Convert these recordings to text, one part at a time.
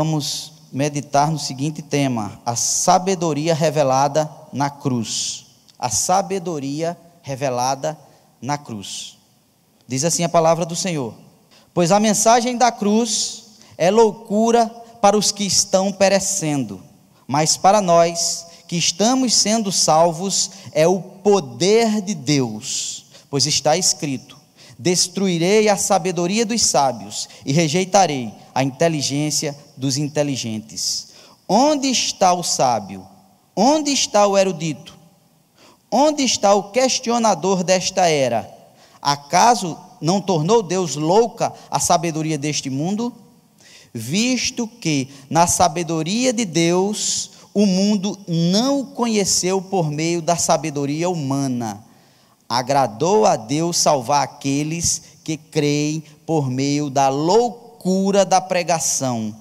vamos meditar no seguinte tema: a sabedoria revelada na cruz. A sabedoria revelada na cruz. Diz assim a palavra do Senhor: Pois a mensagem da cruz é loucura para os que estão perecendo, mas para nós que estamos sendo salvos é o poder de Deus, pois está escrito: Destruirei a sabedoria dos sábios e rejeitarei a inteligência dos inteligentes. Onde está o sábio? Onde está o erudito? Onde está o questionador desta era? Acaso não tornou Deus louca a sabedoria deste mundo? Visto que, na sabedoria de Deus, o mundo não o conheceu por meio da sabedoria humana. Agradou a Deus salvar aqueles que creem por meio da loucura loucura da pregação.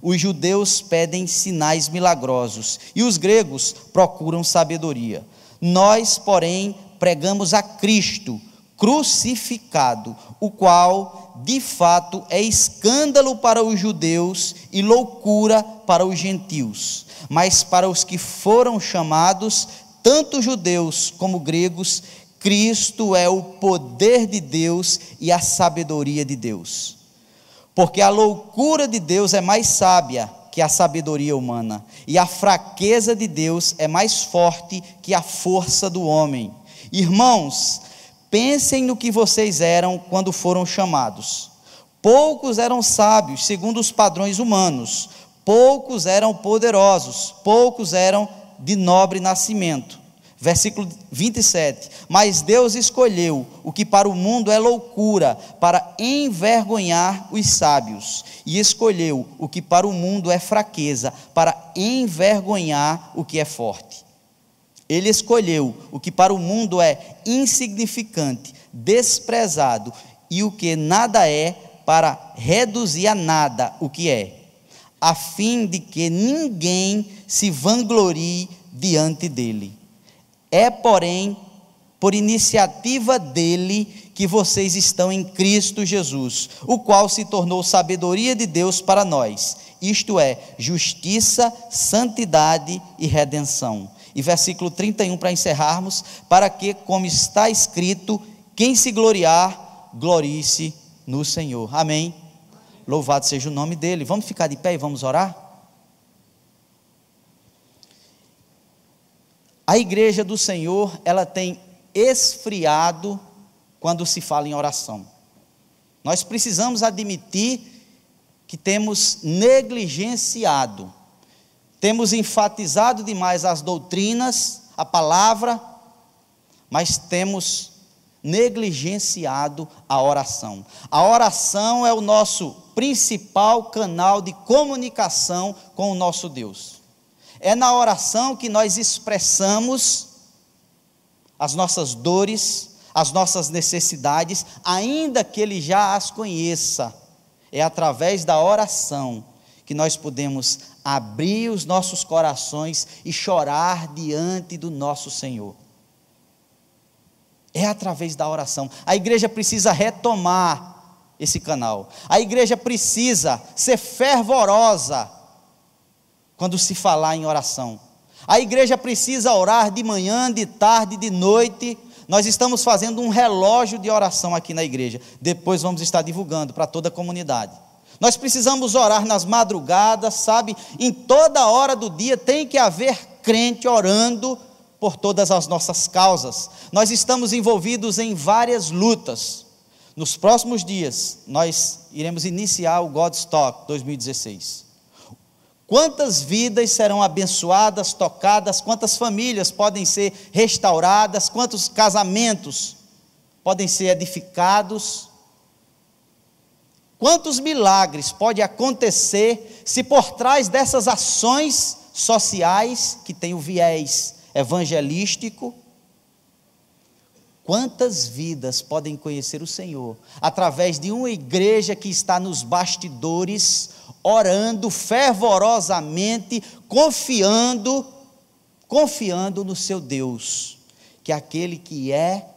Os judeus pedem sinais milagrosos e os gregos procuram sabedoria. Nós, porém, pregamos a Cristo crucificado, o qual, de fato, é escândalo para os judeus e loucura para os gentios. Mas para os que foram chamados, tanto judeus como gregos, Cristo é o poder de Deus e a sabedoria de Deus. Porque a loucura de Deus é mais sábia que a sabedoria humana, e a fraqueza de Deus é mais forte que a força do homem. Irmãos, pensem no que vocês eram quando foram chamados. Poucos eram sábios segundo os padrões humanos, poucos eram poderosos, poucos eram de nobre nascimento. Versículo 27. Mas Deus escolheu o que para o mundo é loucura, para envergonhar os sábios, e escolheu o que para o mundo é fraqueza, para envergonhar o que é forte. Ele escolheu o que para o mundo é insignificante, desprezado, e o que nada é, para reduzir a nada o que é, a fim de que ninguém se vanglorie diante dele. É, porém, por iniciativa dele que vocês estão em Cristo Jesus, o qual se tornou sabedoria de Deus para nós, isto é, justiça, santidade e redenção. E versículo 31 para encerrarmos, para que, como está escrito, quem se gloriar, glorie-se no Senhor. Amém. Louvado seja o nome dele. Vamos ficar de pé e vamos orar? A igreja do Senhor, ela tem esfriado quando se fala em oração. Nós precisamos admitir que temos negligenciado, temos enfatizado demais as doutrinas, a palavra, mas temos negligenciado a oração. A oração é o nosso principal canal de comunicação com o nosso Deus. É na oração que nós expressamos as nossas dores, as nossas necessidades, ainda que Ele já as conheça. É através da oração que nós podemos abrir os nossos corações e chorar diante do nosso Senhor. É através da oração. A igreja precisa retomar esse canal. A igreja precisa ser fervorosa quando se falar em oração. A igreja precisa orar de manhã, de tarde, de noite. Nós estamos fazendo um relógio de oração aqui na igreja. Depois vamos estar divulgando para toda a comunidade. Nós precisamos orar nas madrugadas, sabe? Em toda hora do dia tem que haver crente orando por todas as nossas causas. Nós estamos envolvidos em várias lutas. Nos próximos dias, nós iremos iniciar o God's Talk 2016. Quantas vidas serão abençoadas, tocadas, quantas famílias podem ser restauradas, quantos casamentos podem ser edificados. Quantos milagres pode acontecer se por trás dessas ações sociais que tem o viés evangelístico, quantas vidas podem conhecer o Senhor através de uma igreja que está nos bastidores orando fervorosamente, confiando, confiando no seu Deus, que é aquele que é,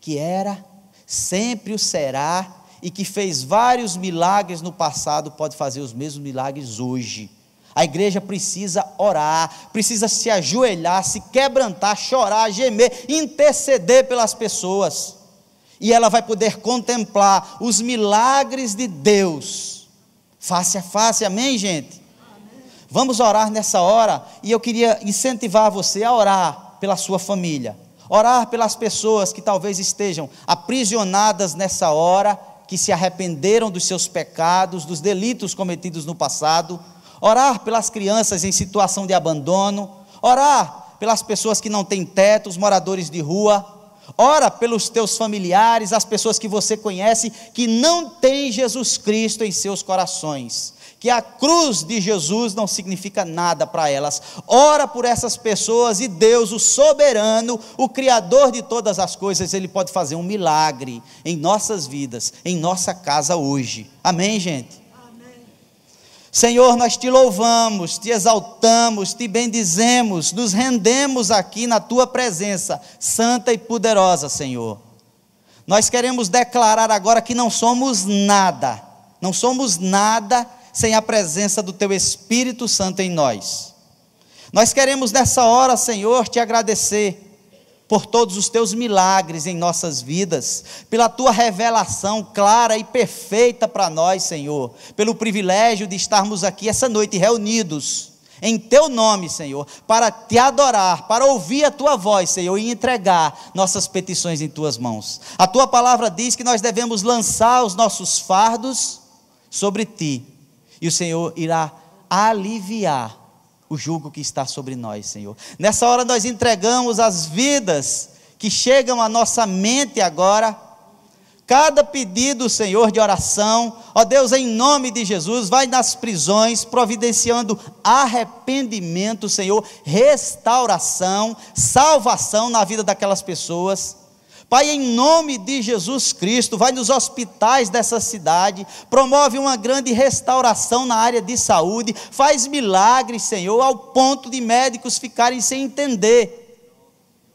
que era, sempre o será e que fez vários milagres no passado pode fazer os mesmos milagres hoje. A igreja precisa orar, precisa se ajoelhar, se quebrantar, chorar, gemer, interceder pelas pessoas. E ela vai poder contemplar os milagres de Deus Face a face, amém, gente? Amém. Vamos orar nessa hora e eu queria incentivar você a orar pela sua família, orar pelas pessoas que talvez estejam aprisionadas nessa hora, que se arrependeram dos seus pecados, dos delitos cometidos no passado, orar pelas crianças em situação de abandono, orar pelas pessoas que não têm teto, os moradores de rua, Ora pelos teus familiares, as pessoas que você conhece que não tem Jesus Cristo em seus corações, que a cruz de Jesus não significa nada para elas. Ora por essas pessoas e Deus, o soberano, o Criador de todas as coisas, Ele pode fazer um milagre em nossas vidas, em nossa casa hoje. Amém, gente? Senhor, nós te louvamos, te exaltamos, te bendizemos, nos rendemos aqui na tua presença, santa e poderosa, Senhor. Nós queremos declarar agora que não somos nada, não somos nada sem a presença do teu Espírito Santo em nós. Nós queremos nessa hora, Senhor, te agradecer por todos os teus milagres em nossas vidas, pela tua revelação clara e perfeita para nós, Senhor, pelo privilégio de estarmos aqui essa noite reunidos em teu nome, Senhor, para te adorar, para ouvir a tua voz, Senhor, e entregar nossas petições em tuas mãos. A tua palavra diz que nós devemos lançar os nossos fardos sobre ti, e o Senhor irá aliviar o jugo que está sobre nós, Senhor. Nessa hora nós entregamos as vidas que chegam à nossa mente agora. Cada pedido, Senhor, de oração, ó Deus, em nome de Jesus, vai nas prisões, providenciando arrependimento, Senhor, restauração, salvação na vida daquelas pessoas. Pai, em nome de Jesus Cristo, vai nos hospitais dessa cidade, promove uma grande restauração na área de saúde, faz milagres, Senhor, ao ponto de médicos ficarem sem entender.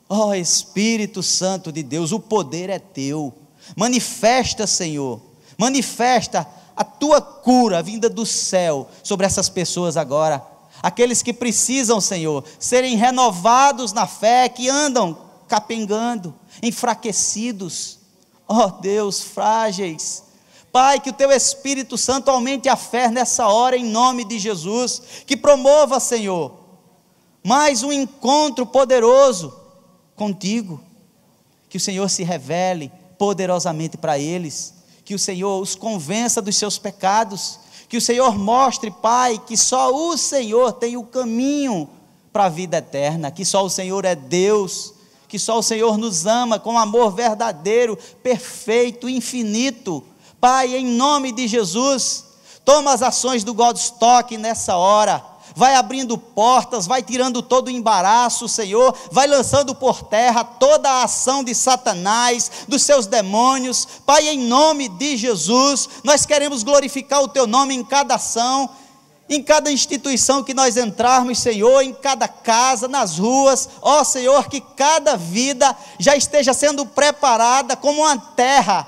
Ó oh, Espírito Santo de Deus, o poder é teu. Manifesta, Senhor, manifesta a tua cura vinda do céu sobre essas pessoas agora. Aqueles que precisam, Senhor, serem renovados na fé, que andam capengando enfraquecidos, ó oh, Deus, frágeis. Pai, que o teu Espírito Santo aumente a fé nessa hora, em nome de Jesus, que promova, Senhor, mais um encontro poderoso contigo, que o Senhor se revele poderosamente para eles, que o Senhor os convença dos seus pecados, que o Senhor mostre, Pai, que só o Senhor tem o caminho para a vida eterna, que só o Senhor é Deus que só o Senhor nos ama com amor verdadeiro, perfeito, infinito. Pai, em nome de Jesus, toma as ações do Godstock nessa hora. Vai abrindo portas, vai tirando todo o embaraço, Senhor, vai lançando por terra toda a ação de Satanás, dos seus demônios. Pai, em nome de Jesus, nós queremos glorificar o teu nome em cada ação em cada instituição que nós entrarmos, Senhor, em cada casa, nas ruas, ó Senhor, que cada vida já esteja sendo preparada como uma terra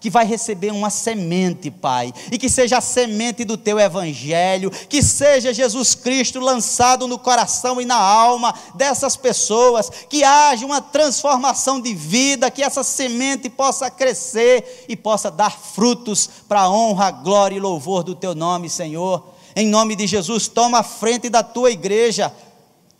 que vai receber uma semente, Pai, e que seja a semente do teu evangelho, que seja Jesus Cristo lançado no coração e na alma dessas pessoas, que haja uma transformação de vida, que essa semente possa crescer e possa dar frutos para a honra, glória e louvor do teu nome, Senhor em nome de Jesus, toma a frente da tua igreja.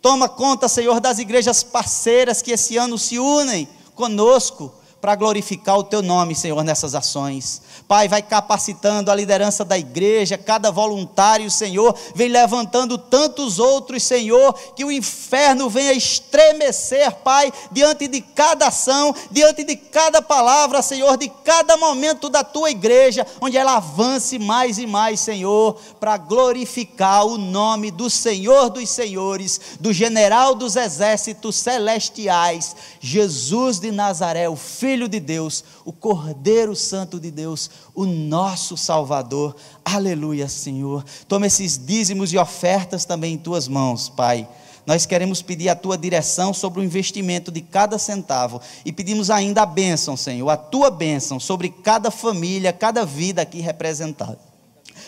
Toma conta, Senhor, das igrejas parceiras que esse ano se unem conosco para glorificar o teu nome, Senhor, nessas ações. Pai, vai capacitando a liderança da igreja, cada voluntário, Senhor, vem levantando tantos outros, Senhor, que o inferno venha estremecer, Pai, diante de cada ação, diante de cada palavra, Senhor, de cada momento da tua igreja, onde ela avance mais e mais, Senhor, para glorificar o nome do Senhor dos Senhores, do general dos exércitos celestiais, Jesus de Nazaré, o Filho Filho de Deus, o Cordeiro Santo de Deus, o nosso Salvador. Aleluia, Senhor. Toma esses dízimos e ofertas também em tuas mãos, Pai. Nós queremos pedir a tua direção sobre o investimento de cada centavo e pedimos ainda a bênção, Senhor, a tua bênção sobre cada família, cada vida aqui representada.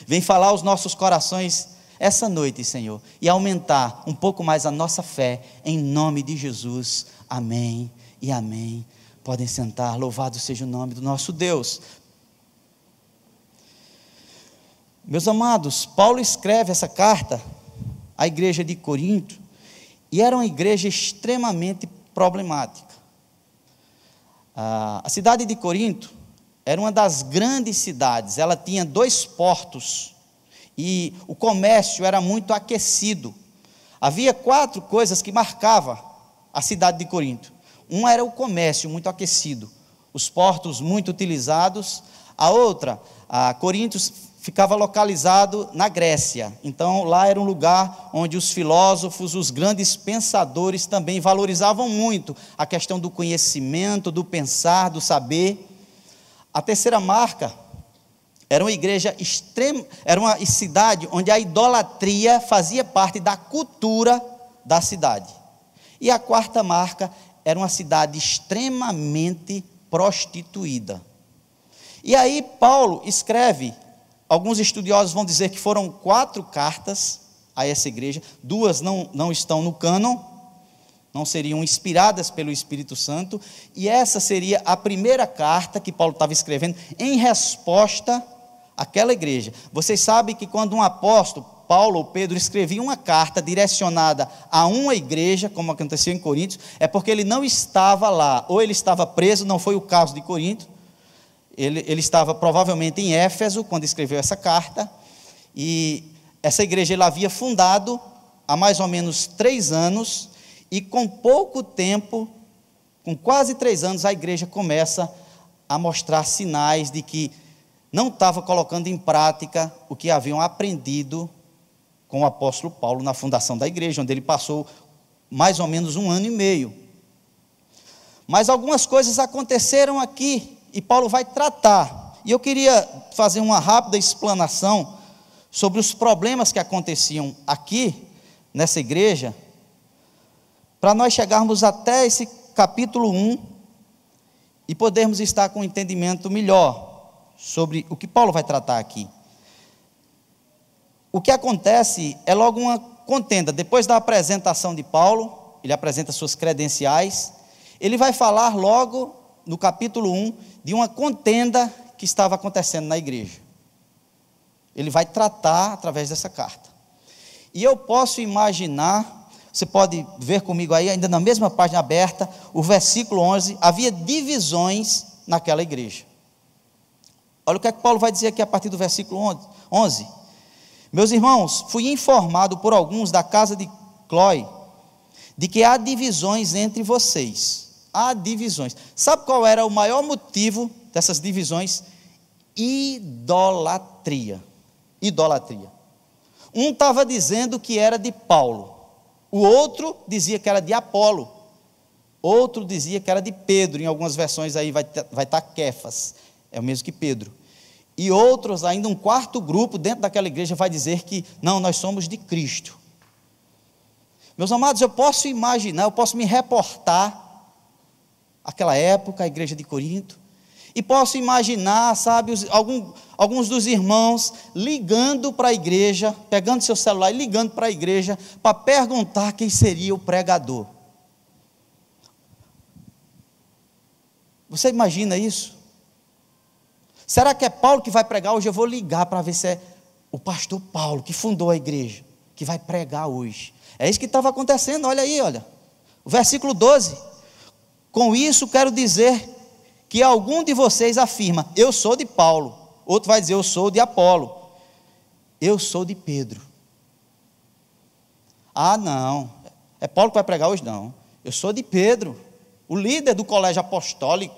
Vem falar aos nossos corações essa noite, Senhor, e aumentar um pouco mais a nossa fé, em nome de Jesus. Amém e amém. Podem sentar, louvado seja o nome do nosso Deus. Meus amados, Paulo escreve essa carta à igreja de Corinto e era uma igreja extremamente problemática. A cidade de Corinto era uma das grandes cidades, ela tinha dois portos e o comércio era muito aquecido. Havia quatro coisas que marcavam a cidade de Corinto. Um era o comércio muito aquecido, os portos muito utilizados. A outra, a Corintios ficava localizado na Grécia. Então lá era um lugar onde os filósofos, os grandes pensadores também valorizavam muito a questão do conhecimento, do pensar, do saber. A terceira marca era uma igreja extrema, era uma cidade onde a idolatria fazia parte da cultura da cidade. E a quarta marca era uma cidade extremamente prostituída. E aí Paulo escreve, alguns estudiosos vão dizer que foram quatro cartas a essa igreja, duas não, não estão no cânon, não seriam inspiradas pelo Espírito Santo, e essa seria a primeira carta que Paulo estava escrevendo em resposta àquela igreja. Vocês sabem que quando um apóstolo Paulo ou Pedro escrevia uma carta direcionada a uma igreja, como aconteceu em Corinto, é porque ele não estava lá, ou ele estava preso, não foi o caso de Corinto, ele, ele estava provavelmente em Éfeso quando escreveu essa carta, e essa igreja ele havia fundado há mais ou menos três anos, e com pouco tempo, com quase três anos, a igreja começa a mostrar sinais de que não estava colocando em prática o que haviam aprendido com o apóstolo Paulo na fundação da igreja, onde ele passou mais ou menos um ano e meio. Mas algumas coisas aconteceram aqui e Paulo vai tratar. E eu queria fazer uma rápida explanação sobre os problemas que aconteciam aqui, nessa igreja, para nós chegarmos até esse capítulo 1 e podermos estar com um entendimento melhor sobre o que Paulo vai tratar aqui. O que acontece é logo uma contenda. Depois da apresentação de Paulo, ele apresenta suas credenciais, ele vai falar logo no capítulo 1 de uma contenda que estava acontecendo na igreja. Ele vai tratar através dessa carta. E eu posso imaginar, você pode ver comigo aí, ainda na mesma página aberta, o versículo 11, havia divisões naquela igreja. Olha o que é que Paulo vai dizer aqui a partir do versículo 11. Meus irmãos, fui informado por alguns da casa de Clói de que há divisões entre vocês. Há divisões. Sabe qual era o maior motivo dessas divisões? Idolatria. Idolatria. Um estava dizendo que era de Paulo, o outro dizia que era de Apolo, outro dizia que era de Pedro, em algumas versões aí vai estar tá, vai tá Kefas, é o mesmo que Pedro. E outros, ainda um quarto grupo dentro daquela igreja, vai dizer que não, nós somos de Cristo. Meus amados, eu posso imaginar, eu posso me reportar àquela época, a igreja de Corinto, e posso imaginar, sabe, algum, alguns dos irmãos ligando para a igreja, pegando seu celular e ligando para a igreja para perguntar quem seria o pregador. Você imagina isso? Será que é Paulo que vai pregar hoje? Eu vou ligar para ver se é o pastor Paulo, que fundou a igreja, que vai pregar hoje. É isso que estava acontecendo, olha aí, olha. O versículo 12. Com isso quero dizer que algum de vocês afirma: Eu sou de Paulo. Outro vai dizer: Eu sou de Apolo. Eu sou de Pedro. Ah, não. É Paulo que vai pregar hoje? Não. Eu sou de Pedro, o líder do colégio apostólico.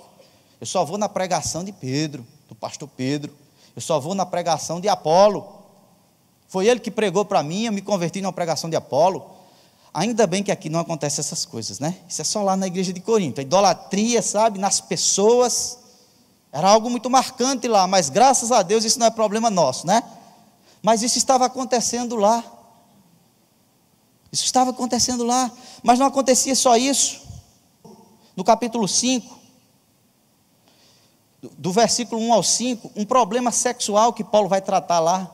Eu só vou na pregação de Pedro do pastor Pedro. Eu só vou na pregação de Apolo. Foi ele que pregou para mim, eu me converti numa pregação de Apolo. Ainda bem que aqui não acontece essas coisas, né? Isso é só lá na igreja de Corinto. A idolatria, sabe, nas pessoas. Era algo muito marcante lá, mas graças a Deus isso não é problema nosso, né? Mas isso estava acontecendo lá. Isso estava acontecendo lá, mas não acontecia só isso. No capítulo 5, do versículo 1 ao 5, um problema sexual que Paulo vai tratar lá.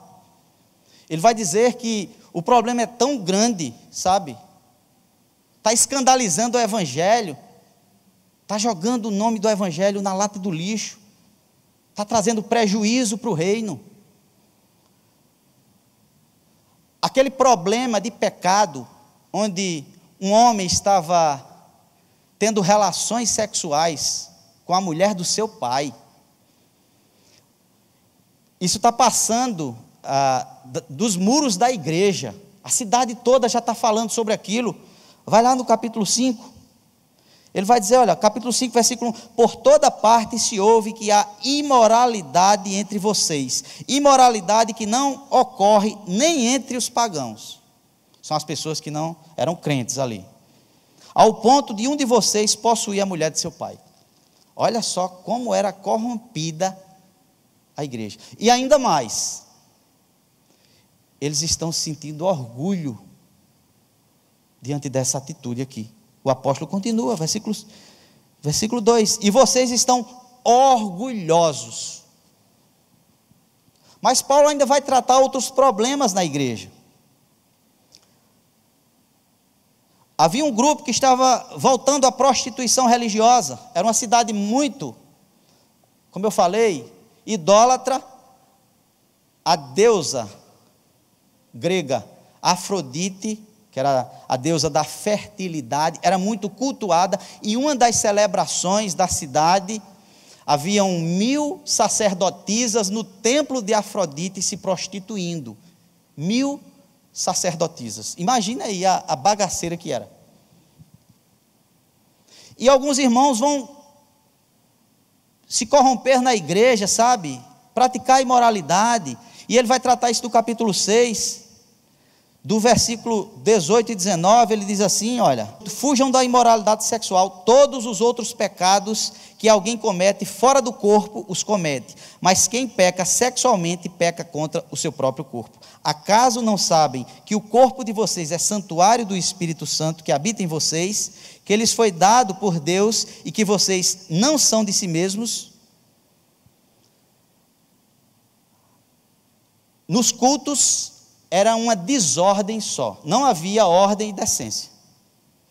Ele vai dizer que o problema é tão grande, sabe? Está escandalizando o Evangelho, está jogando o nome do Evangelho na lata do lixo, está trazendo prejuízo para o reino. Aquele problema de pecado, onde um homem estava tendo relações sexuais, com a mulher do seu pai. Isso está passando ah, dos muros da igreja. A cidade toda já está falando sobre aquilo. Vai lá no capítulo 5. Ele vai dizer, olha, capítulo 5, versículo 1: Por toda parte se ouve que há imoralidade entre vocês. Imoralidade que não ocorre nem entre os pagãos. São as pessoas que não eram crentes ali. Ao ponto de um de vocês possuir a mulher de seu pai. Olha só como era corrompida a igreja. E ainda mais, eles estão sentindo orgulho diante dessa atitude aqui. O apóstolo continua, versículo, versículo 2: E vocês estão orgulhosos. Mas Paulo ainda vai tratar outros problemas na igreja. Havia um grupo que estava voltando à prostituição religiosa. Era uma cidade muito, como eu falei, idólatra a deusa grega Afrodite, que era a deusa da fertilidade, era muito cultuada. E uma das celebrações da cidade haviam mil sacerdotisas no templo de Afrodite se prostituindo. Mil sacerdotisas sacerdotisas. Imagina aí a, a bagaceira que era. E alguns irmãos vão se corromper na igreja, sabe? Praticar imoralidade. E ele vai tratar isso do capítulo 6 do versículo 18 e 19, ele diz assim: olha, fujam da imoralidade sexual, todos os outros pecados que alguém comete fora do corpo os comete, mas quem peca sexualmente peca contra o seu próprio corpo. Acaso não sabem que o corpo de vocês é santuário do Espírito Santo que habita em vocês, que lhes foi dado por Deus e que vocês não são de si mesmos? Nos cultos era uma desordem só, não havia ordem e decência.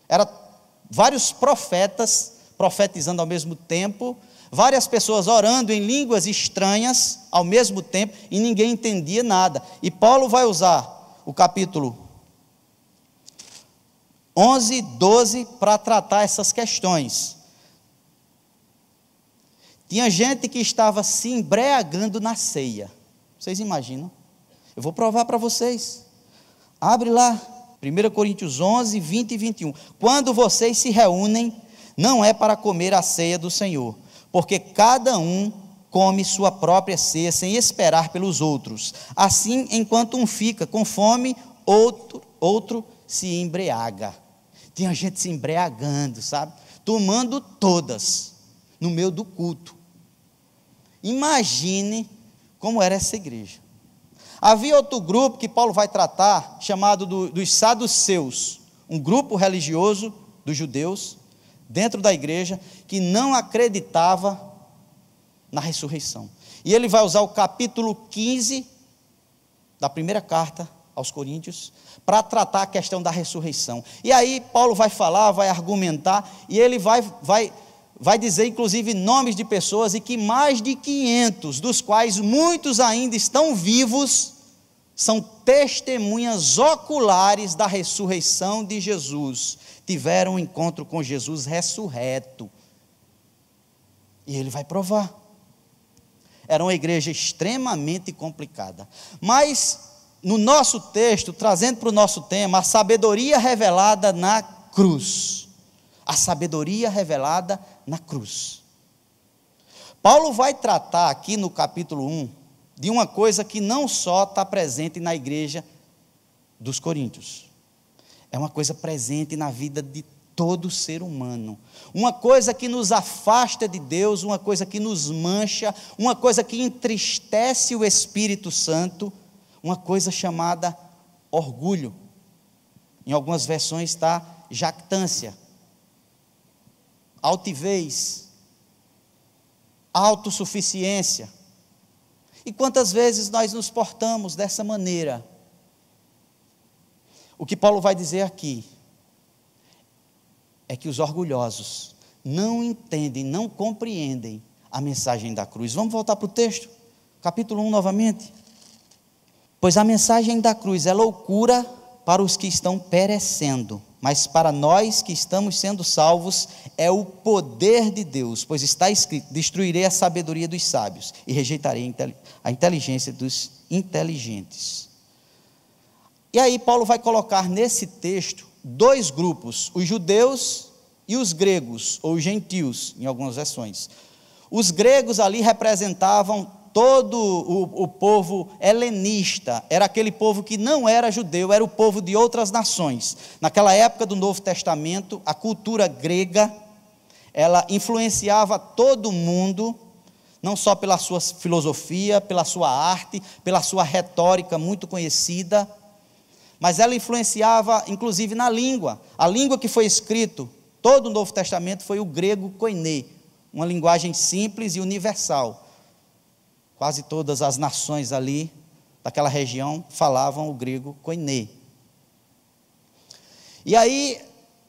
Era vários profetas profetizando ao mesmo tempo, várias pessoas orando em línguas estranhas ao mesmo tempo e ninguém entendia nada. E Paulo vai usar o capítulo 11 12 para tratar essas questões. Tinha gente que estava se embriagando na ceia. Vocês imaginam? Eu vou provar para vocês. Abre lá, 1 Coríntios 11, 20 e 21. Quando vocês se reúnem, não é para comer a ceia do Senhor, porque cada um come sua própria ceia sem esperar pelos outros. Assim, enquanto um fica com fome, outro, outro se embriaga. Tinha gente se embriagando, sabe? Tomando todas no meio do culto. Imagine como era essa igreja. Havia outro grupo que Paulo vai tratar, chamado do, dos saduceus, um grupo religioso dos judeus, dentro da igreja, que não acreditava na ressurreição. E ele vai usar o capítulo 15 da primeira carta aos Coríntios para tratar a questão da ressurreição. E aí Paulo vai falar, vai argumentar e ele vai, vai vai dizer inclusive nomes de pessoas e que mais de 500, dos quais muitos ainda estão vivos, são testemunhas oculares da ressurreição de Jesus, tiveram um encontro com Jesus ressurreto. E ele vai provar. Era uma igreja extremamente complicada. Mas, no nosso texto, trazendo para o nosso tema, a sabedoria revelada na cruz. A sabedoria revelada na cruz. Paulo vai tratar aqui no capítulo 1 de uma coisa que não só está presente na igreja dos Coríntios, é uma coisa presente na vida de todo ser humano. Uma coisa que nos afasta de Deus, uma coisa que nos mancha, uma coisa que entristece o Espírito Santo, uma coisa chamada orgulho. Em algumas versões está jactância altivez, autossuficiência. E quantas vezes nós nos portamos dessa maneira? O que Paulo vai dizer aqui é que os orgulhosos não entendem, não compreendem a mensagem da cruz. Vamos voltar para o texto, capítulo 1 novamente. Pois a mensagem da cruz é loucura para os que estão perecendo, mas para nós que estamos sendo salvos é o poder de Deus, pois está escrito: destruirei a sabedoria dos sábios e rejeitarei a inteligência dos inteligentes. E aí, Paulo vai colocar nesse texto dois grupos, os judeus e os gregos, ou gentios, em algumas versões. Os gregos ali representavam todo o, o, povo helenista era aquele povo que não era judeu, era o povo de outras nações. Naquela época do Novo Testamento, a cultura grega ela influenciava todo mundo, não só pela sua filosofia, pela sua arte, pela sua retórica muito conhecida, mas ela influenciava inclusive na língua. A língua que foi escrito todo o Novo Testamento foi o grego koiné, uma linguagem simples e universal. Quase todas as nações ali, daquela região, falavam o grego koiné. E aí,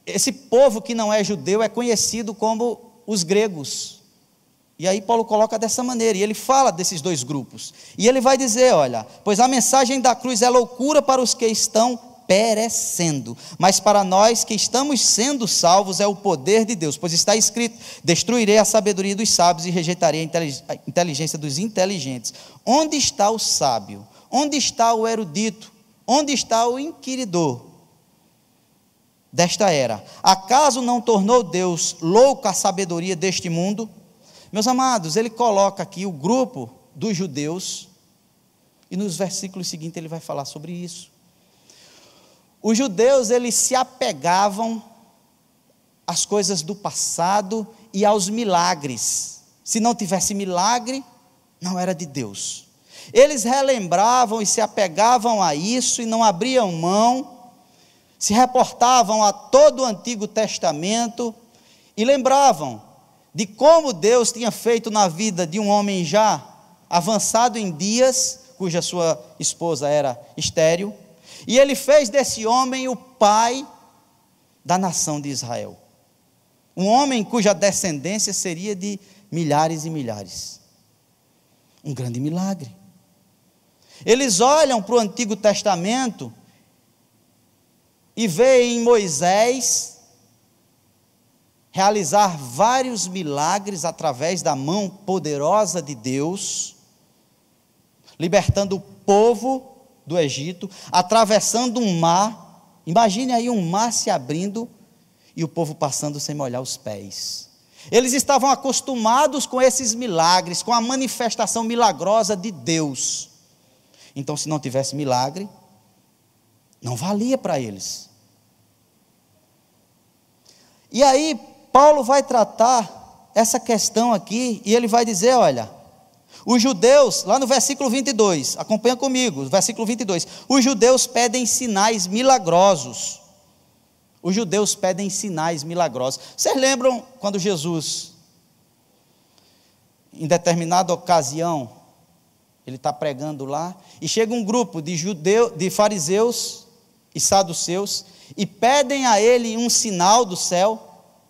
esse povo que não é judeu é conhecido como os gregos. E aí Paulo coloca dessa maneira, e ele fala desses dois grupos. E ele vai dizer, olha, pois a mensagem da cruz é loucura para os que estão perecendo. Mas para nós que estamos sendo salvos é o poder de Deus, pois está escrito: Destruirei a sabedoria dos sábios e rejeitarei a inteligência dos inteligentes. Onde está o sábio? Onde está o erudito? Onde está o inquiridor? Desta era, acaso não tornou Deus louca a sabedoria deste mundo? Meus amados, ele coloca aqui o grupo dos judeus, e nos versículos seguintes ele vai falar sobre isso. Os judeus, eles se apegavam às coisas do passado e aos milagres. Se não tivesse milagre, não era de Deus. Eles relembravam e se apegavam a isso e não abriam mão, se reportavam a todo o Antigo Testamento e lembravam de como Deus tinha feito na vida de um homem já avançado em dias, cuja sua esposa era estéril, e ele fez desse homem o pai da nação de Israel. Um homem cuja descendência seria de milhares e milhares. Um grande milagre. Eles olham para o Antigo Testamento e veem Moisés realizar vários milagres através da mão poderosa de Deus, libertando o povo do Egito, atravessando um mar. Imagine aí um mar se abrindo e o povo passando sem molhar os pés. Eles estavam acostumados com esses milagres, com a manifestação milagrosa de Deus. Então, se não tivesse milagre, não valia para eles. E aí, Paulo vai tratar essa questão aqui e ele vai dizer: olha, os judeus, lá no versículo 22, acompanha comigo, versículo 22. Os judeus pedem sinais milagrosos. Os judeus pedem sinais milagrosos. Vocês lembram quando Jesus, em determinada ocasião, ele está pregando lá, e chega um grupo de, judeu, de fariseus e saduceus, e pedem a ele um sinal do céu,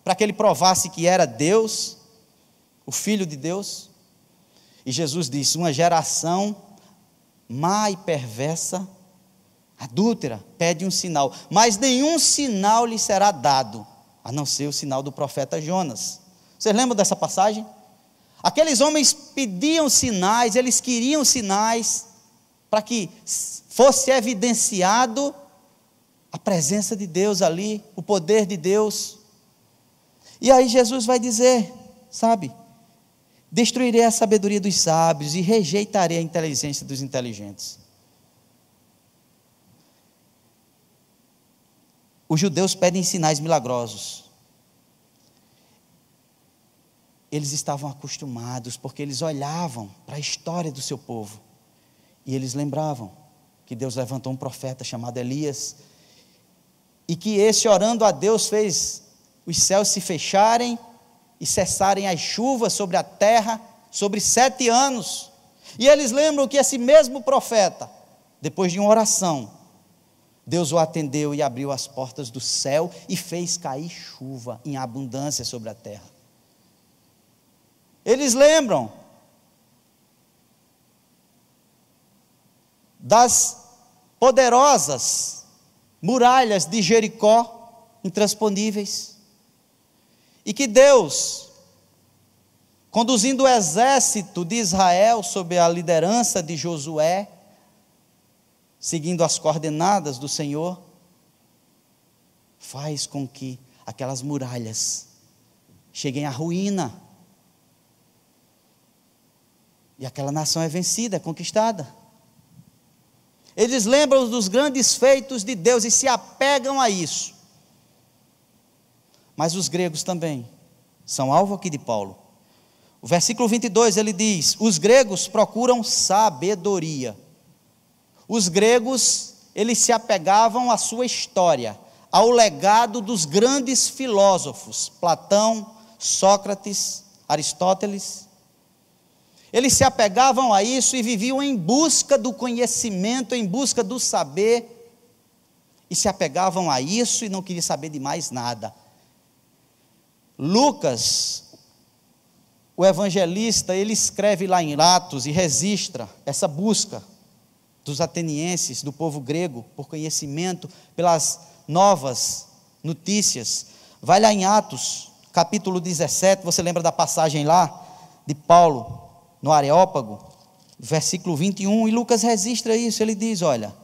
para que ele provasse que era Deus, o Filho de Deus. E Jesus disse: Uma geração má e perversa, adúltera, pede um sinal, mas nenhum sinal lhe será dado, a não ser o sinal do profeta Jonas. Vocês lembram dessa passagem? Aqueles homens pediam sinais, eles queriam sinais, para que fosse evidenciado a presença de Deus ali, o poder de Deus. E aí Jesus vai dizer, sabe? Destruirei a sabedoria dos sábios e rejeitarei a inteligência dos inteligentes. Os judeus pedem sinais milagrosos. Eles estavam acostumados, porque eles olhavam para a história do seu povo. E eles lembravam que Deus levantou um profeta chamado Elias. E que esse, orando a Deus, fez os céus se fecharem e cessarem as chuvas sobre a terra sobre sete anos. E eles lembram que esse mesmo profeta, depois de uma oração, Deus o atendeu e abriu as portas do céu e fez cair chuva em abundância sobre a terra. Eles lembram das poderosas muralhas de Jericó intransponíveis e que Deus, conduzindo o exército de Israel sob a liderança de Josué, seguindo as coordenadas do Senhor, faz com que aquelas muralhas cheguem à ruína. E aquela nação é vencida, é conquistada. Eles lembram dos grandes feitos de Deus e se apegam a isso mas os gregos também são alvo aqui de Paulo. O versículo 22 ele diz: Os gregos procuram sabedoria. Os gregos, eles se apegavam à sua história, ao legado dos grandes filósofos, Platão, Sócrates, Aristóteles. Eles se apegavam a isso e viviam em busca do conhecimento, em busca do saber, e se apegavam a isso e não queriam saber de mais nada. Lucas, o evangelista, ele escreve lá em Atos e registra essa busca dos atenienses, do povo grego, por conhecimento, pelas novas notícias. Vai lá em Atos, capítulo 17, você lembra da passagem lá de Paulo no Areópago, versículo 21, e Lucas registra isso, ele diz: Olha,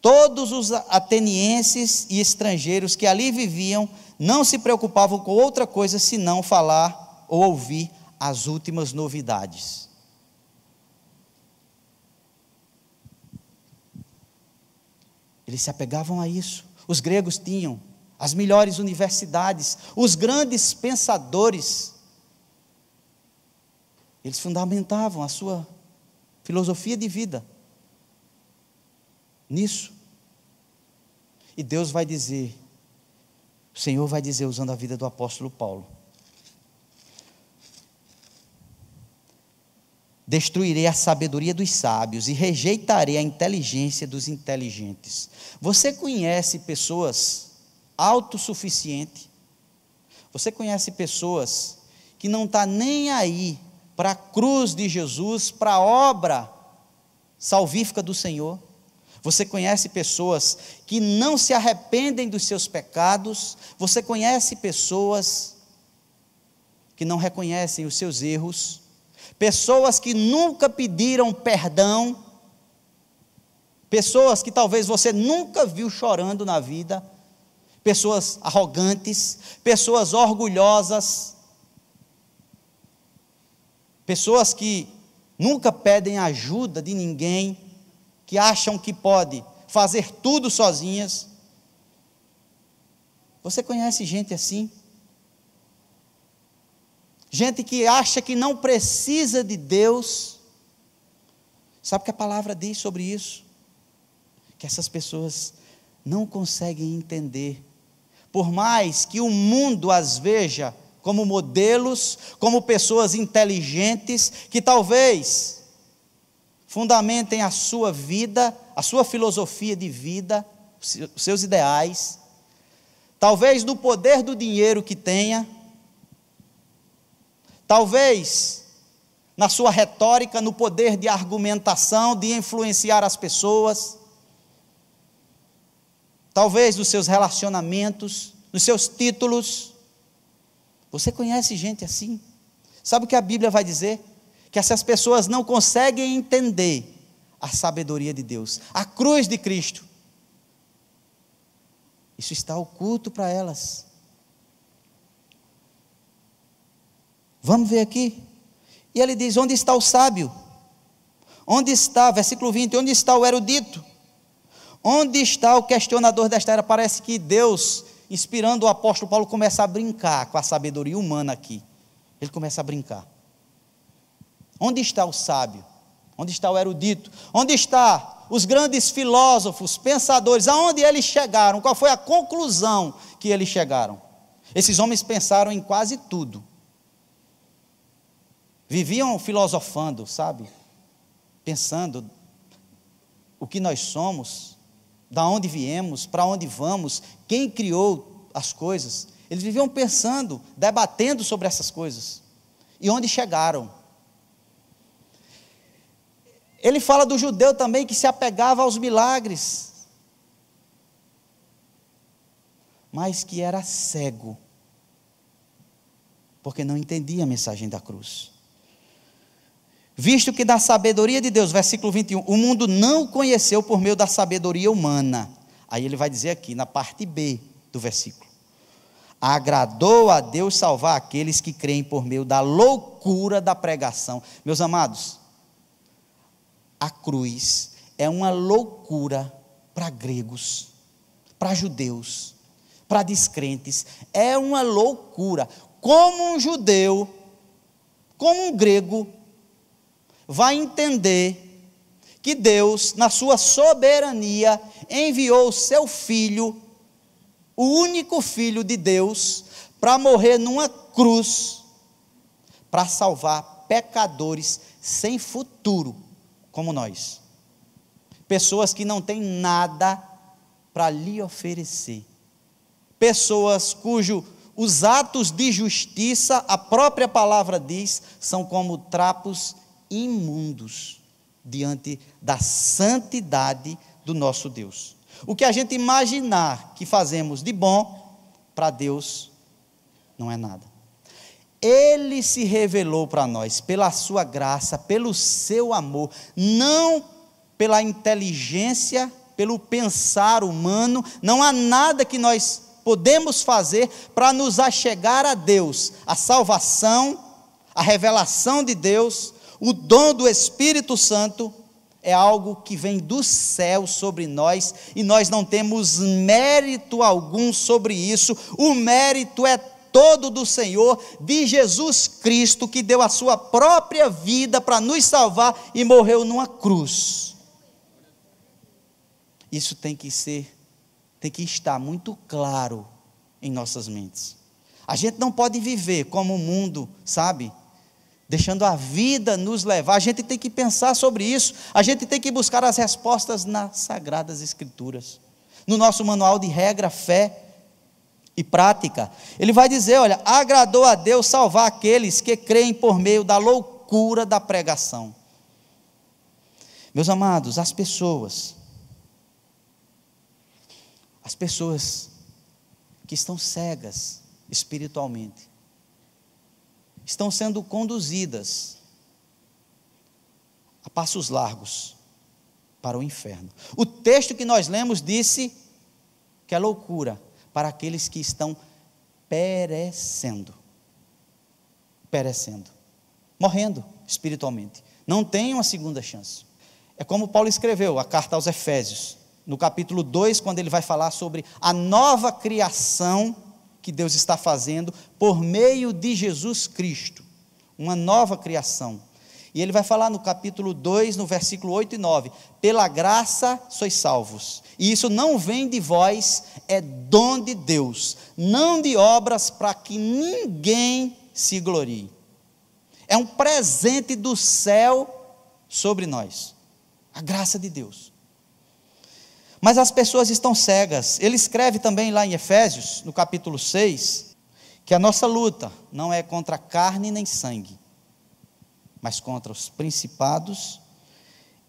todos os atenienses e estrangeiros que ali viviam não se preocupavam com outra coisa senão falar ou ouvir as últimas novidades. Eles se apegavam a isso. Os gregos tinham as melhores universidades, os grandes pensadores. Eles fundamentavam a sua filosofia de vida nisso. E Deus vai dizer: o Senhor vai dizer, usando a vida do apóstolo Paulo: Destruirei a sabedoria dos sábios e rejeitarei a inteligência dos inteligentes. Você conhece pessoas autossuficientes? Você conhece pessoas que não estão tá nem aí para a cruz de Jesus, para a obra salvífica do Senhor? Você conhece pessoas que não se arrependem dos seus pecados, você conhece pessoas que não reconhecem os seus erros, pessoas que nunca pediram perdão, pessoas que talvez você nunca viu chorando na vida, pessoas arrogantes, pessoas orgulhosas, pessoas que nunca pedem ajuda de ninguém que acham que pode fazer tudo sozinhas. Você conhece gente assim? Gente que acha que não precisa de Deus. Sabe o que a palavra diz sobre isso? Que essas pessoas não conseguem entender. Por mais que o mundo as veja como modelos, como pessoas inteligentes, que talvez Fundamentem a sua vida, a sua filosofia de vida, os seus ideais, talvez no poder do dinheiro que tenha, talvez na sua retórica, no poder de argumentação, de influenciar as pessoas, talvez nos seus relacionamentos, nos seus títulos. Você conhece gente assim? Sabe o que a Bíblia vai dizer? que essas pessoas não conseguem entender a sabedoria de Deus, a cruz de Cristo. Isso está oculto para elas. Vamos ver aqui. E ele diz: Onde está o sábio? Onde está, versículo 20, onde está o erudito? Onde está o questionador desta era? Parece que Deus, inspirando o apóstolo Paulo, começa a brincar com a sabedoria humana aqui. Ele começa a brincar. Onde está o sábio? Onde está o erudito? Onde está os grandes filósofos, pensadores? Aonde eles chegaram? Qual foi a conclusão que eles chegaram? Esses homens pensaram em quase tudo. Viviam filosofando, sabe? Pensando o que nós somos, da onde viemos, para onde vamos, quem criou as coisas. Eles viviam pensando, debatendo sobre essas coisas. E onde chegaram? Ele fala do judeu também que se apegava aos milagres, mas que era cego, porque não entendia a mensagem da cruz. Visto que da sabedoria de Deus, versículo 21, o mundo não conheceu por meio da sabedoria humana. Aí ele vai dizer aqui na parte B do versículo: Agradou a Deus salvar aqueles que creem por meio da loucura da pregação. Meus amados, a cruz é uma loucura para gregos, para judeus, para descrentes. É uma loucura. Como um judeu, como um grego, vai entender que Deus, na sua soberania, enviou o seu filho, o único filho de Deus, para morrer numa cruz, para salvar pecadores sem futuro como nós. Pessoas que não têm nada para lhe oferecer. Pessoas cujo os atos de justiça, a própria palavra diz, são como trapos imundos diante da santidade do nosso Deus. O que a gente imaginar que fazemos de bom, para Deus não é nada. Ele se revelou para nós pela sua graça, pelo seu amor, não pela inteligência, pelo pensar humano, não há nada que nós podemos fazer para nos achegar a Deus, a salvação, a revelação de Deus, o dom do Espírito Santo é algo que vem do céu sobre nós e nós não temos mérito algum sobre isso. O mérito é todo do Senhor, de Jesus Cristo, que deu a sua própria vida para nos salvar e morreu numa cruz. Isso tem que ser, tem que estar muito claro em nossas mentes. A gente não pode viver como o mundo, sabe? Deixando a vida nos levar. A gente tem que pensar sobre isso. A gente tem que buscar as respostas nas sagradas escrituras. No nosso manual de regra, fé, e prática. Ele vai dizer: olha, agradou a Deus salvar aqueles que creem por meio da loucura da pregação. Meus amados, as pessoas, as pessoas que estão cegas espiritualmente, estão sendo conduzidas a passos largos para o inferno. O texto que nós lemos disse que é loucura para aqueles que estão perecendo. Perecendo. Morrendo espiritualmente. Não tem uma segunda chance. É como Paulo escreveu a carta aos Efésios, no capítulo 2, quando ele vai falar sobre a nova criação que Deus está fazendo por meio de Jesus Cristo. Uma nova criação e ele vai falar no capítulo 2, no versículo 8 e 9: Pela graça sois salvos. E isso não vem de vós, é dom de Deus, não de obras para que ninguém se glorie. É um presente do céu sobre nós. A graça de Deus. Mas as pessoas estão cegas. Ele escreve também lá em Efésios, no capítulo 6, que a nossa luta não é contra carne nem sangue, mas contra os principados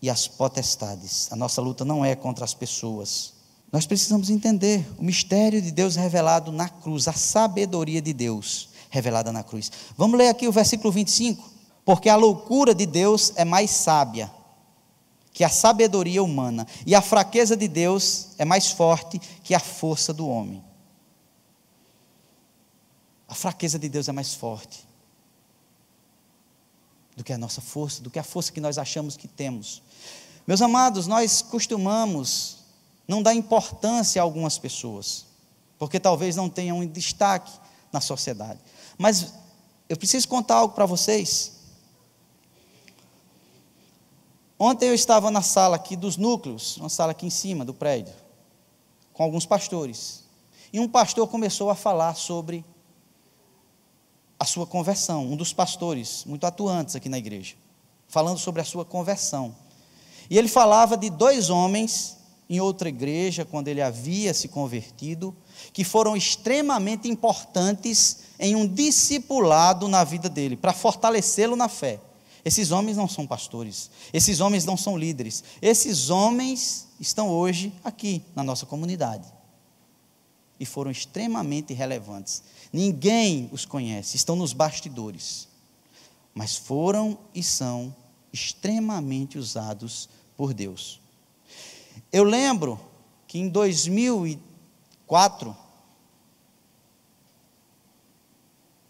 e as potestades. A nossa luta não é contra as pessoas. Nós precisamos entender o mistério de Deus revelado na cruz, a sabedoria de Deus revelada na cruz. Vamos ler aqui o versículo 25. Porque a loucura de Deus é mais sábia que a sabedoria humana, e a fraqueza de Deus é mais forte que a força do homem. A fraqueza de Deus é mais forte do que a nossa força, do que a força que nós achamos que temos. Meus amados, nós costumamos não dar importância a algumas pessoas, porque talvez não tenham um destaque na sociedade. Mas eu preciso contar algo para vocês. Ontem eu estava na sala aqui dos núcleos, uma sala aqui em cima do prédio, com alguns pastores. E um pastor começou a falar sobre a sua conversão, um dos pastores muito atuantes aqui na igreja, falando sobre a sua conversão. E ele falava de dois homens em outra igreja, quando ele havia se convertido, que foram extremamente importantes em um discipulado na vida dele, para fortalecê-lo na fé. Esses homens não são pastores, esses homens não são líderes, esses homens estão hoje aqui na nossa comunidade e foram extremamente relevantes. Ninguém os conhece, estão nos bastidores, mas foram e são extremamente usados por Deus. Eu lembro que em 2004,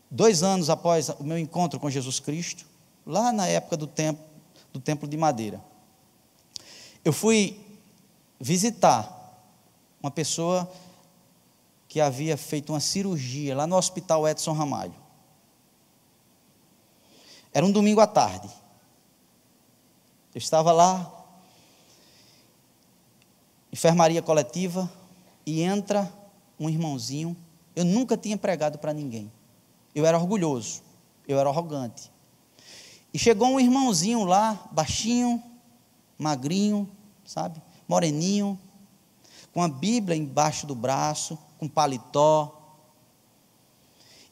dois anos após o meu encontro com Jesus Cristo, lá na época do templo, do templo de madeira, eu fui visitar uma pessoa que havia feito uma cirurgia lá no hospital Edson Ramalho. Era um domingo à tarde. Eu estava lá, enfermaria coletiva, e entra um irmãozinho. Eu nunca tinha pregado para ninguém. Eu era orgulhoso, eu era arrogante. E chegou um irmãozinho lá, baixinho, magrinho, sabe? Moreninho, com a Bíblia embaixo do braço, com paletó.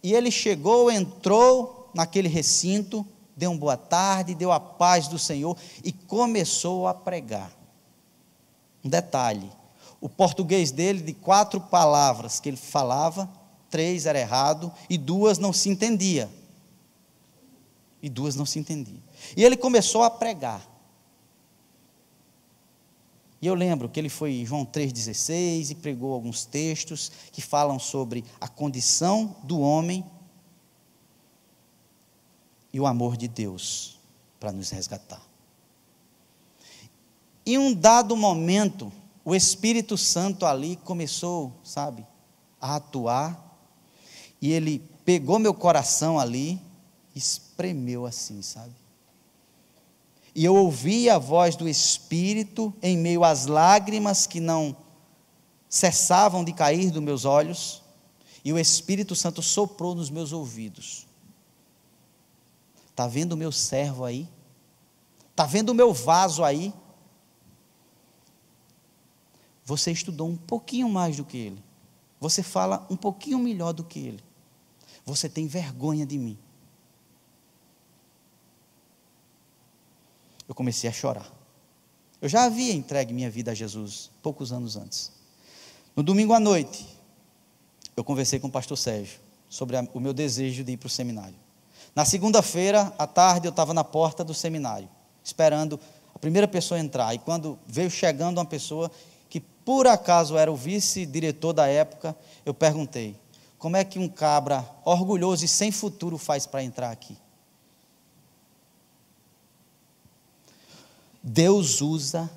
E ele chegou, entrou naquele recinto, deu uma boa tarde, deu a paz do Senhor e começou a pregar. Um detalhe: o português dele, de quatro palavras que ele falava, três era errado e duas não se entendia. E duas não se entendia. E ele começou a pregar. E eu lembro que ele foi em João 3,16 e pregou alguns textos que falam sobre a condição do homem e o amor de Deus para nos resgatar. Em um dado momento, o Espírito Santo ali começou, sabe, a atuar, e ele pegou meu coração ali, espremeu assim, sabe? E eu ouvi a voz do Espírito em meio às lágrimas que não cessavam de cair dos meus olhos, e o Espírito Santo soprou nos meus ouvidos. Está vendo o meu servo aí? Está vendo o meu vaso aí? Você estudou um pouquinho mais do que ele. Você fala um pouquinho melhor do que ele. Você tem vergonha de mim. eu comecei a chorar. Eu já havia entregue minha vida a Jesus poucos anos antes. No domingo à noite, eu conversei com o pastor Sérgio sobre a, o meu desejo de ir para o seminário. Na segunda-feira, à tarde, eu estava na porta do seminário, esperando a primeira pessoa entrar. E quando veio chegando uma pessoa que por acaso era o vice-diretor da época, eu perguntei: como é que um cabra orgulhoso e sem futuro faz para entrar aqui? Deus usa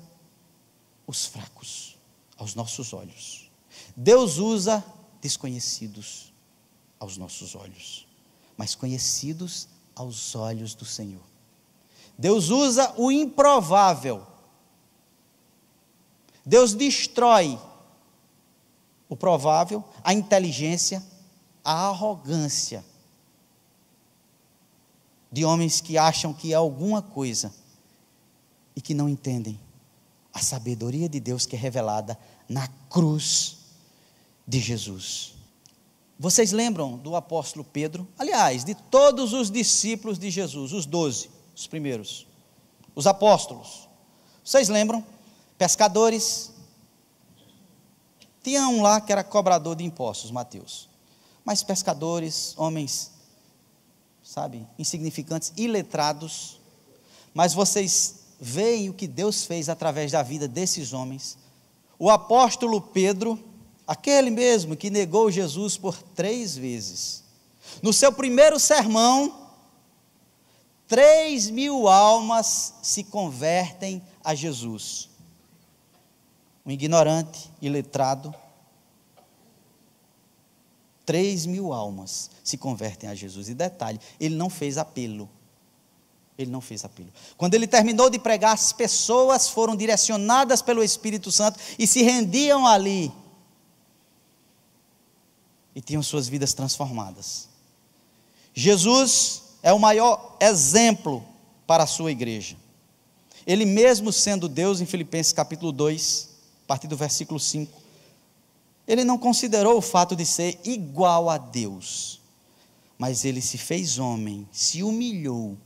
os fracos aos nossos olhos. Deus usa desconhecidos aos nossos olhos, mas conhecidos aos olhos do Senhor. Deus usa o improvável. Deus destrói o provável, a inteligência, a arrogância de homens que acham que é alguma coisa e que não entendem a sabedoria de Deus que é revelada na cruz de Jesus. Vocês lembram do apóstolo Pedro? Aliás, de todos os discípulos de Jesus, os doze, os primeiros, os apóstolos. Vocês lembram? Pescadores. Tinha um lá que era cobrador de impostos, Mateus. Mas pescadores, homens, sabe, insignificantes, iletrados. Mas vocês veem o que Deus fez através da vida desses homens, o apóstolo Pedro, aquele mesmo que negou Jesus por três vezes, no seu primeiro sermão, três mil almas se convertem a Jesus. Um ignorante e letrado, três mil almas se convertem a Jesus. E detalhe, ele não fez apelo. Ele não fez apelo. Quando ele terminou de pregar, as pessoas foram direcionadas pelo Espírito Santo e se rendiam ali. E tinham suas vidas transformadas. Jesus é o maior exemplo para a sua igreja. Ele mesmo sendo Deus, em Filipenses capítulo 2, a partir do versículo 5, ele não considerou o fato de ser igual a Deus, mas ele se fez homem, se humilhou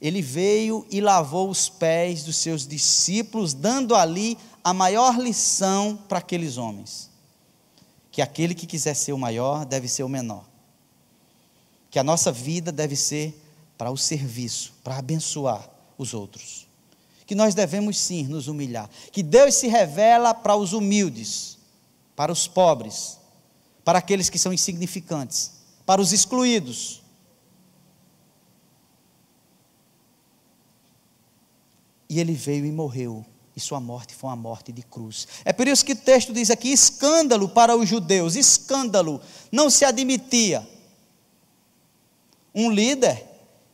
ele veio e lavou os pés dos seus discípulos, dando ali a maior lição para aqueles homens: que aquele que quiser ser o maior deve ser o menor, que a nossa vida deve ser para o serviço, para abençoar os outros, que nós devemos sim nos humilhar, que Deus se revela para os humildes, para os pobres, para aqueles que são insignificantes, para os excluídos E ele veio e morreu. E sua morte foi uma morte de cruz. É por isso que o texto diz aqui: escândalo para os judeus, escândalo. Não se admitia um líder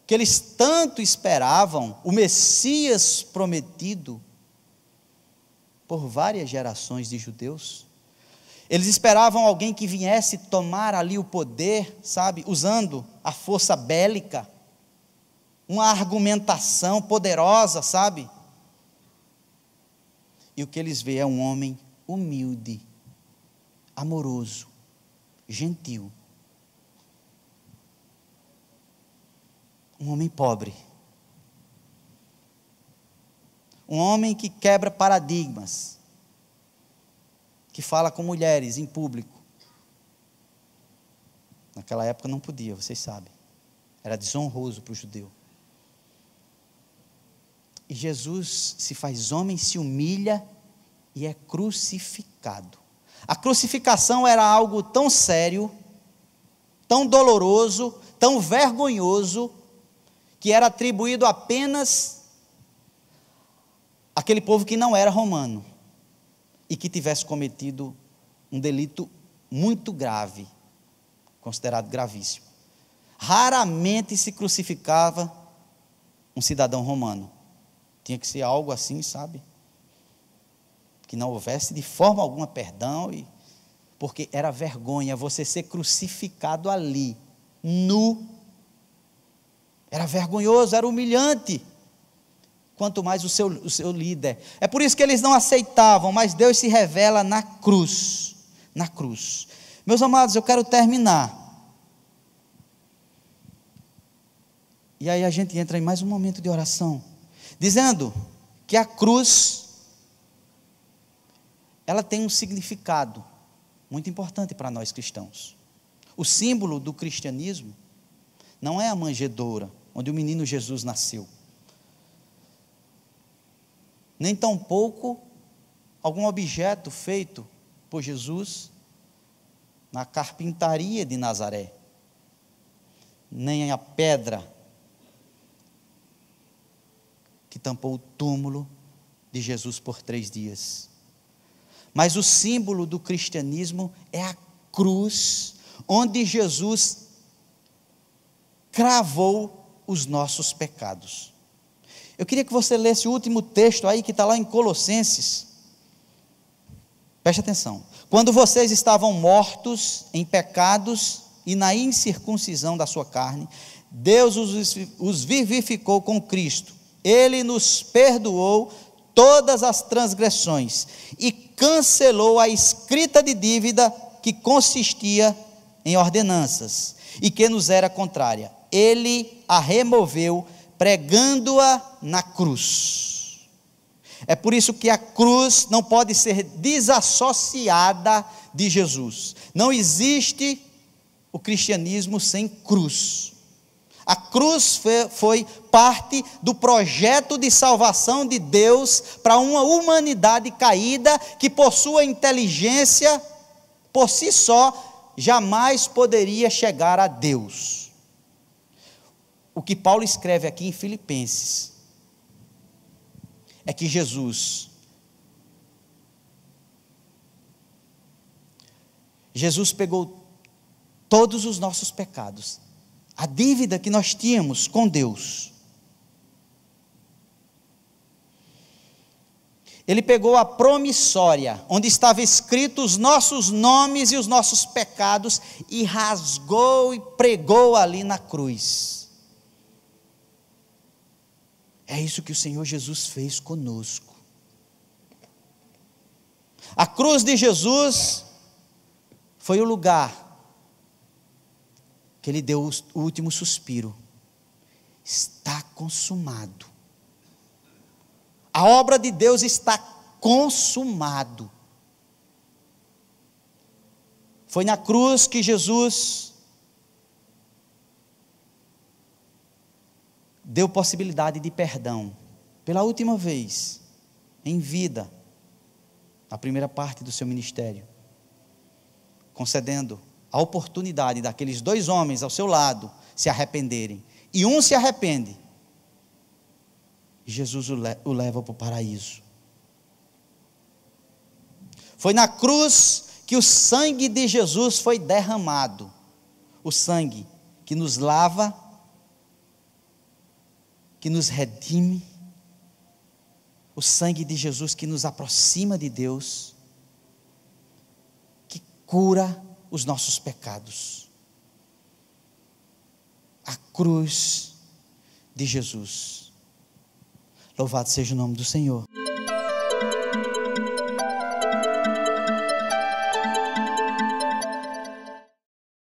que eles tanto esperavam, o Messias prometido por várias gerações de judeus. Eles esperavam alguém que viesse tomar ali o poder, sabe, usando a força bélica uma argumentação poderosa, sabe? E o que eles veem é um homem humilde, amoroso, gentil. Um homem pobre. Um homem que quebra paradigmas. Que fala com mulheres em público. Naquela época não podia, vocês sabem. Era desonroso para o judeu. E Jesus se faz homem, se humilha e é crucificado. A crucificação era algo tão sério, tão doloroso, tão vergonhoso, que era atribuído apenas àquele povo que não era romano e que tivesse cometido um delito muito grave, considerado gravíssimo. Raramente se crucificava um cidadão romano. Tinha que ser algo assim, sabe? Que não houvesse de forma alguma perdão, e, porque era vergonha você ser crucificado ali, nu. Era vergonhoso, era humilhante. Quanto mais o seu, o seu líder. É por isso que eles não aceitavam, mas Deus se revela na cruz. Na cruz. Meus amados, eu quero terminar. E aí a gente entra em mais um momento de oração dizendo que a cruz ela tem um significado muito importante para nós cristãos. O símbolo do cristianismo não é a manjedoura, onde o menino Jesus nasceu. Nem tampouco algum objeto feito por Jesus na carpintaria de Nazaré, nem a pedra que tampou o túmulo de Jesus por três dias. Mas o símbolo do cristianismo é a cruz, onde Jesus cravou os nossos pecados. Eu queria que você lesse o último texto aí que está lá em Colossenses. Preste atenção. Quando vocês estavam mortos em pecados e na incircuncisão da sua carne, Deus os, os vivificou com Cristo ele nos perdoou todas as transgressões e cancelou a escrita de dívida que consistia em ordenanças e que nos era contrária. Ele a removeu, pregando-a na cruz. É por isso que a cruz não pode ser desassociada de Jesus. Não existe o cristianismo sem cruz. A cruz foi parte do projeto de salvação de Deus para uma humanidade caída que, por sua inteligência, por si só, jamais poderia chegar a Deus. O que Paulo escreve aqui em Filipenses é que Jesus, Jesus pegou todos os nossos pecados a dívida que nós tínhamos com Deus. Ele pegou a promissória, onde estava escrito os nossos nomes e os nossos pecados, e rasgou e pregou ali na cruz. É isso que o Senhor Jesus fez conosco. A cruz de Jesus foi o lugar que ele deu o último suspiro. Está consumado. A obra de Deus está consumado. Foi na cruz que Jesus deu possibilidade de perdão pela última vez em vida, na primeira parte do seu ministério, concedendo a oportunidade daqueles dois homens ao seu lado se arrependerem. E um se arrepende. Jesus o leva para o paraíso. Foi na cruz que o sangue de Jesus foi derramado. O sangue que nos lava, que nos redime. O sangue de Jesus que nos aproxima de Deus, que cura os nossos pecados. A cruz de Jesus. Louvado seja o nome do Senhor.